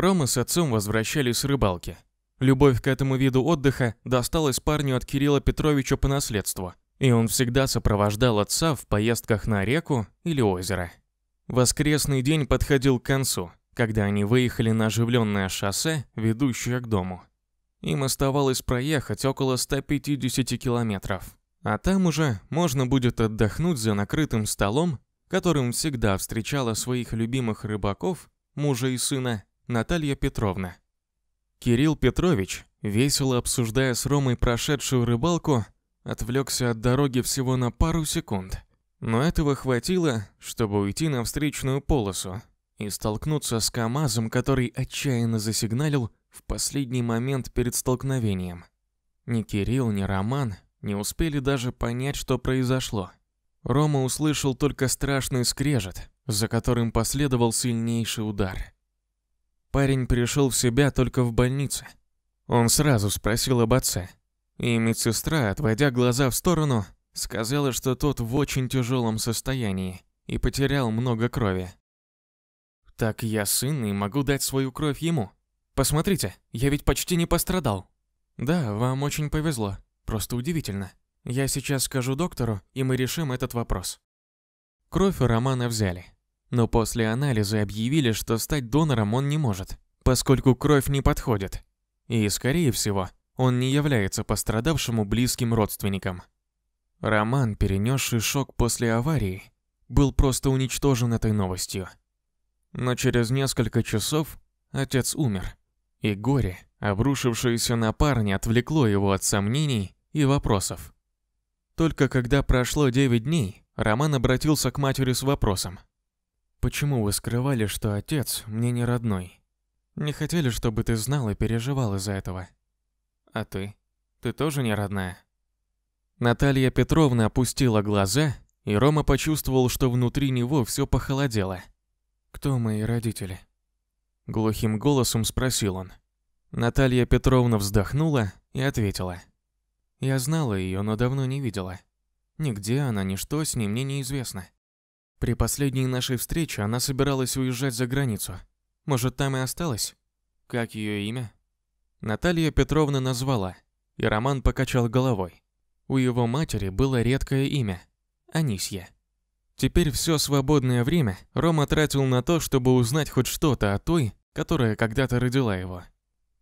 Рома с отцом возвращались с рыбалки. Любовь к этому виду отдыха досталась парню от Кирилла Петровича по наследству, и он всегда сопровождал отца в поездках на реку или озеро. Воскресный день подходил к концу, когда они выехали на оживленное шоссе, ведущее к дому. Им оставалось проехать около 150 километров, а там уже можно будет отдохнуть за накрытым столом, которым всегда встречала своих любимых рыбаков, мужа и сына, Наталья Петровна. Кирилл Петрович, весело обсуждая с Ромой прошедшую рыбалку, отвлекся от дороги всего на пару секунд. Но этого хватило, чтобы уйти на встречную полосу и столкнуться с КАМАЗом, который отчаянно засигналил в последний момент перед столкновением. Ни Кирилл, ни Роман не успели даже понять, что произошло. Рома услышал только страшный скрежет, за которым последовал сильнейший удар. Парень пришел в себя только в больнице. Он сразу спросил об отце. И медсестра, отводя глаза в сторону, сказала, что тот в очень тяжелом состоянии и потерял много крови. «Так я сын и могу дать свою кровь ему. Посмотрите, я ведь почти не пострадал». «Да, вам очень повезло. Просто удивительно. Я сейчас скажу доктору, и мы решим этот вопрос». Кровь у Романа взяли. Но после анализа объявили, что стать донором он не может, поскольку кровь не подходит. И, скорее всего, он не является пострадавшему близким родственником. Роман, перенесший шок после аварии, был просто уничтожен этой новостью. Но через несколько часов отец умер, и горе, обрушившееся на парня, отвлекло его от сомнений и вопросов. Только когда прошло 9 дней, Роман обратился к матери с вопросом – Почему вы скрывали, что отец мне не родной? Не хотели, чтобы ты знал и переживал из-за этого. А ты? Ты тоже не родная? Наталья Петровна опустила глаза, и Рома почувствовал, что внутри него все похолодело. «Кто мои родители?» Глухим голосом спросил он. Наталья Петровна вздохнула и ответила. «Я знала ее, но давно не видела. Нигде она, ничто с ним мне неизвестно. При последней нашей встрече она собиралась уезжать за границу. Может, там и осталась? Как ее имя? Наталья Петровна назвала, и Роман покачал головой. У его матери было редкое имя – Анисья. Теперь все свободное время Рома тратил на то, чтобы узнать хоть что-то о той, которая когда-то родила его.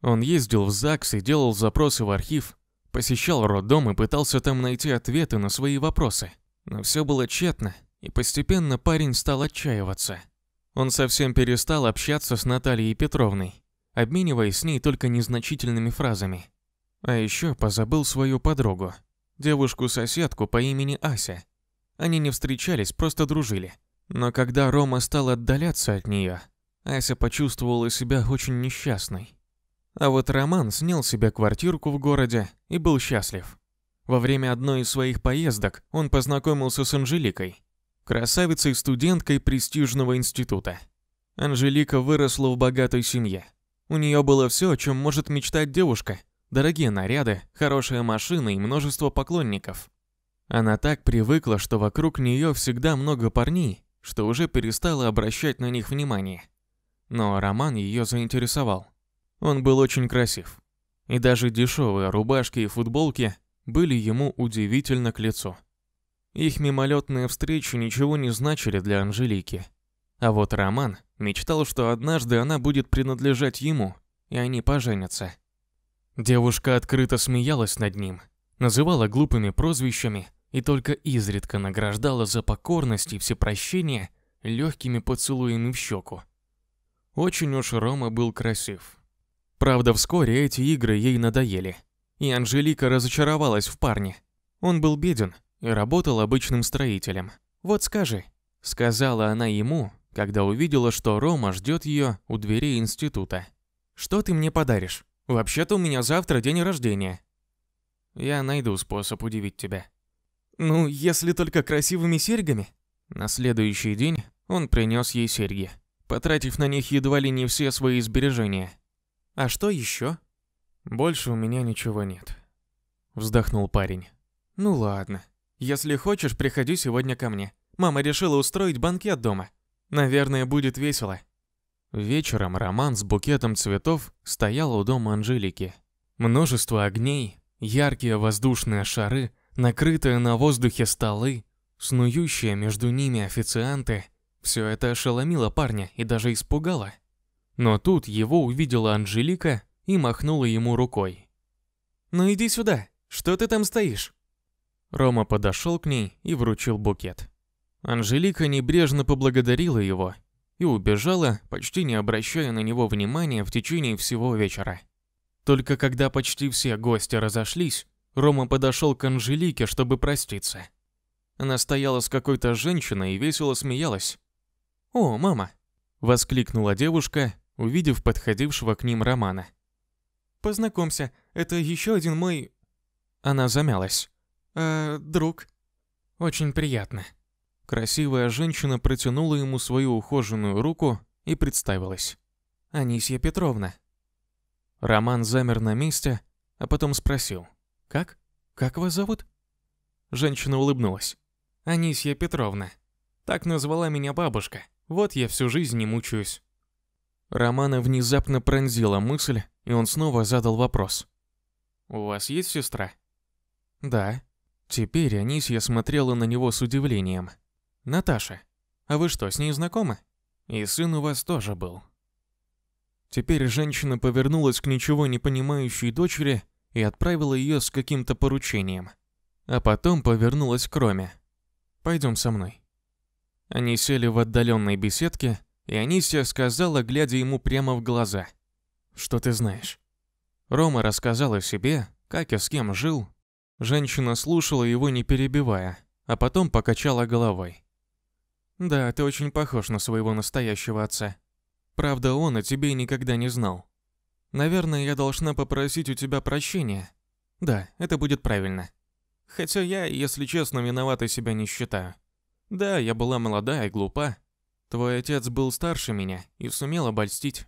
Он ездил в ЗАГС и делал запросы в архив, посещал роддом и пытался там найти ответы на свои вопросы. Но все было тщетно – и постепенно парень стал отчаиваться. Он совсем перестал общаться с Натальей Петровной, обмениваясь с ней только незначительными фразами. А еще позабыл свою подругу, девушку-соседку по имени Ася. Они не встречались, просто дружили. Но когда Рома стал отдаляться от нее, Ася почувствовала себя очень несчастной. А вот Роман снял себе квартирку в городе и был счастлив. Во время одной из своих поездок он познакомился с Анжеликой, красавицей студенткой престижного института. Анжелика выросла в богатой семье. У нее было все, о чем может мечтать девушка. Дорогие наряды, хорошая машина и множество поклонников. Она так привыкла, что вокруг нее всегда много парней, что уже перестала обращать на них внимание. Но Роман ее заинтересовал. Он был очень красив. И даже дешевые рубашки и футболки были ему удивительно к лицу. Их мимолетные встречи ничего не значили для Анжелики. А вот Роман мечтал, что однажды она будет принадлежать ему, и они поженятся. Девушка открыто смеялась над ним, называла глупыми прозвищами и только изредка награждала за покорность и всепрощение легкими поцелуями в щеку. Очень уж Рома был красив. Правда, вскоре эти игры ей надоели, и Анжелика разочаровалась в парне. Он был беден, и работал обычным строителем. «Вот скажи», — сказала она ему, когда увидела, что Рома ждет ее у двери института. «Что ты мне подаришь? Вообще-то у меня завтра день рождения». «Я найду способ удивить тебя». «Ну, если только красивыми серьгами». На следующий день он принес ей серьги, потратив на них едва ли не все свои сбережения. «А что еще?» «Больше у меня ничего нет», — вздохнул парень. «Ну ладно». Если хочешь, приходи сегодня ко мне. Мама решила устроить банкет дома. Наверное, будет весело». Вечером Роман с букетом цветов стоял у дома Анжелики. Множество огней, яркие воздушные шары, накрытые на воздухе столы, снующие между ними официанты. Все это ошеломило парня и даже испугало. Но тут его увидела Анжелика и махнула ему рукой. «Ну иди сюда, что ты там стоишь?» Рома подошел к ней и вручил букет. Анжелика небрежно поблагодарила его и убежала, почти не обращая на него внимания в течение всего вечера. Только когда почти все гости разошлись, Рома подошел к Анжелике, чтобы проститься. Она стояла с какой-то женщиной и весело смеялась. «О, мама!» – воскликнула девушка, увидев подходившего к ним Романа. «Познакомься, это еще один мой...» Она замялась э, друг». «Очень приятно». Красивая женщина протянула ему свою ухоженную руку и представилась. «Анисья Петровна». Роман замер на месте, а потом спросил. «Как? Как вас зовут?» Женщина улыбнулась. «Анисья Петровна. Так назвала меня бабушка. Вот я всю жизнь не мучаюсь». Романа внезапно пронзила мысль, и он снова задал вопрос. «У вас есть сестра?» «Да», Теперь Анисья смотрела на него с удивлением. «Наташа, а вы что, с ней знакомы? И сын у вас тоже был». Теперь женщина повернулась к ничего не понимающей дочери и отправила ее с каким-то поручением. А потом повернулась к Роме. «Пойдем со мной». Они сели в отдаленной беседке, и Анисия сказала, глядя ему прямо в глаза. «Что ты знаешь?» Рома рассказал о себе, как и с кем жил, Женщина слушала его, не перебивая, а потом покачала головой. «Да, ты очень похож на своего настоящего отца. Правда, он о тебе никогда не знал. Наверное, я должна попросить у тебя прощения. Да, это будет правильно. Хотя я, если честно, виноватой себя не считаю. Да, я была молодая и глупа. Твой отец был старше меня и сумел обольстить.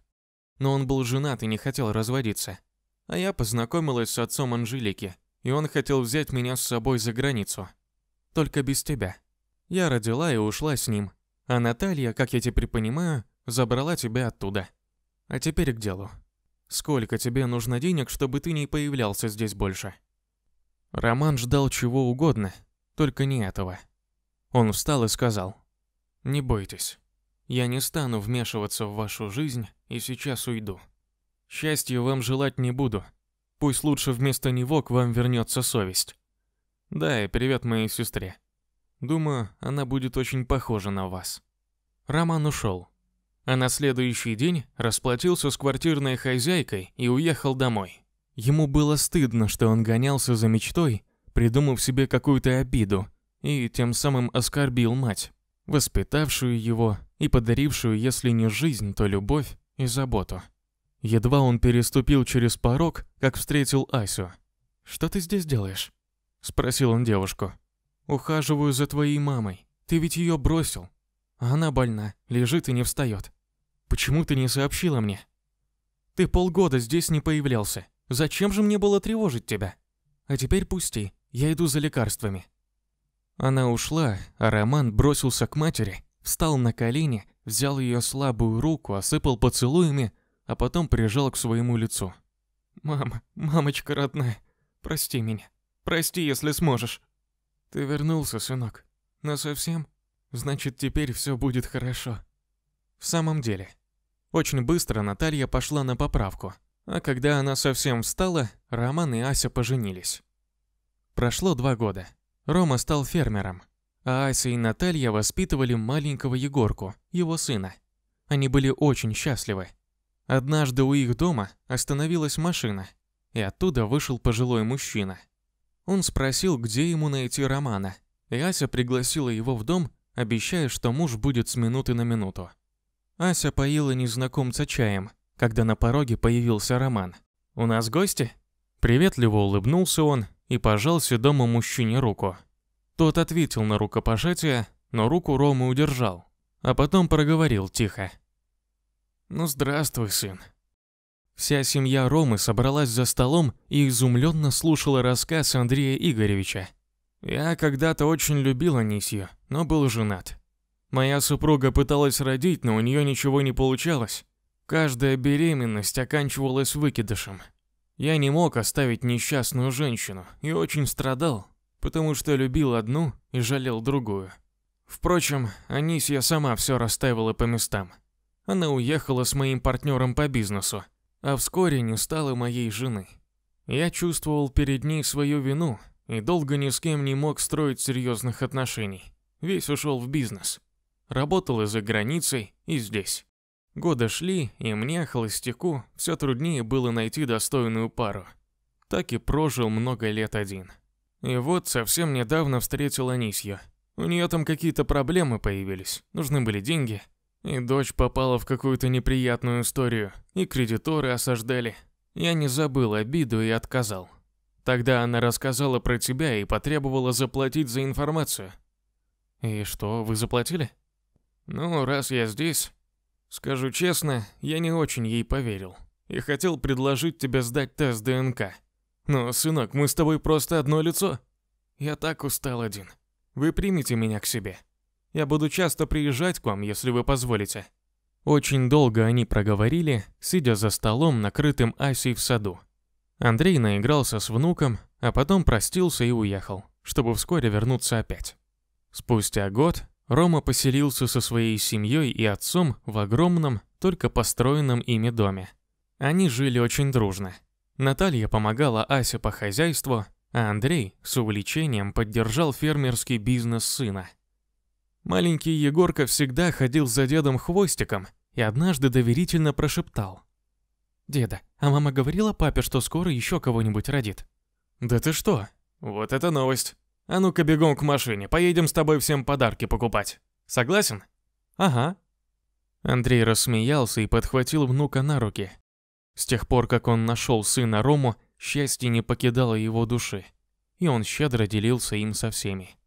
Но он был женат и не хотел разводиться. А я познакомилась с отцом Анжелики, и он хотел взять меня с собой за границу. Только без тебя. Я родила и ушла с ним, а Наталья, как я теперь понимаю, забрала тебя оттуда. А теперь к делу. Сколько тебе нужно денег, чтобы ты не появлялся здесь больше?» Роман ждал чего угодно, только не этого. Он встал и сказал, «Не бойтесь, я не стану вмешиваться в вашу жизнь и сейчас уйду. Счастья вам желать не буду, Пусть лучше вместо него к вам вернется совесть. Да, и привет моей сестре. Думаю, она будет очень похожа на вас. Роман ушел. А на следующий день расплатился с квартирной хозяйкой и уехал домой. Ему было стыдно, что он гонялся за мечтой, придумав себе какую-то обиду, и тем самым оскорбил мать, воспитавшую его и подарившую, если не жизнь, то любовь и заботу. Едва он переступил через порог, как встретил Асю. «Что ты здесь делаешь?» — спросил он девушку. «Ухаживаю за твоей мамой. Ты ведь ее бросил. Она больна, лежит и не встает. Почему ты не сообщила мне?» «Ты полгода здесь не появлялся. Зачем же мне было тревожить тебя? А теперь пусти, я иду за лекарствами». Она ушла, а Роман бросился к матери, встал на колени, взял ее слабую руку, осыпал поцелуями, а потом прижал к своему лицу. «Мама, мамочка родная, прости меня. Прости, если сможешь». «Ты вернулся, сынок. Но совсем? Значит, теперь все будет хорошо». В самом деле. Очень быстро Наталья пошла на поправку, а когда она совсем встала, Роман и Ася поженились. Прошло два года. Рома стал фермером, а Ася и Наталья воспитывали маленького Егорку, его сына. Они были очень счастливы. Однажды у их дома остановилась машина, и оттуда вышел пожилой мужчина. Он спросил, где ему найти Романа, и Ася пригласила его в дом, обещая, что муж будет с минуты на минуту. Ася поила незнакомца чаем, когда на пороге появился Роман. «У нас гости?» Приветливо улыбнулся он и пожал седому мужчине руку. Тот ответил на рукопожатие, но руку Ромы удержал, а потом проговорил тихо. Ну здравствуй, сын. Вся семья Ромы собралась за столом и изумленно слушала рассказ Андрея Игоревича. Я когда-то очень любил Анисью, но был женат. Моя супруга пыталась родить, но у нее ничего не получалось. Каждая беременность оканчивалась выкидышем. Я не мог оставить несчастную женщину и очень страдал, потому что любил одну и жалел другую. Впрочем, Анисья сама все расставила по местам она уехала с моим партнером по бизнесу, а вскоре не стала моей жены. Я чувствовал перед ней свою вину и долго ни с кем не мог строить серьезных отношений. Весь ушел в бизнес. Работал и за границей, и здесь. Годы шли, и мне, холостяку, все труднее было найти достойную пару. Так и прожил много лет один. И вот совсем недавно встретил Анисью. У нее там какие-то проблемы появились, нужны были деньги – и дочь попала в какую-то неприятную историю, и кредиторы осаждали. Я не забыл обиду и отказал. Тогда она рассказала про тебя и потребовала заплатить за информацию. И что, вы заплатили? Ну, раз я здесь, скажу честно, я не очень ей поверил. И хотел предложить тебе сдать тест ДНК. Но, сынок, мы с тобой просто одно лицо. Я так устал один. Вы примите меня к себе. Я буду часто приезжать к вам, если вы позволите». Очень долго они проговорили, сидя за столом, накрытым Асей в саду. Андрей наигрался с внуком, а потом простился и уехал, чтобы вскоре вернуться опять. Спустя год Рома поселился со своей семьей и отцом в огромном, только построенном ими доме. Они жили очень дружно. Наталья помогала Асе по хозяйству, а Андрей с увлечением поддержал фермерский бизнес сына – Маленький Егорка всегда ходил за дедом хвостиком и однажды доверительно прошептал. «Деда, а мама говорила папе, что скоро еще кого-нибудь родит?» «Да ты что? Вот это новость! А ну-ка бегом к машине, поедем с тобой всем подарки покупать. Согласен?» «Ага». Андрей рассмеялся и подхватил внука на руки. С тех пор, как он нашел сына Рому, счастье не покидало его души, и он щедро делился им со всеми.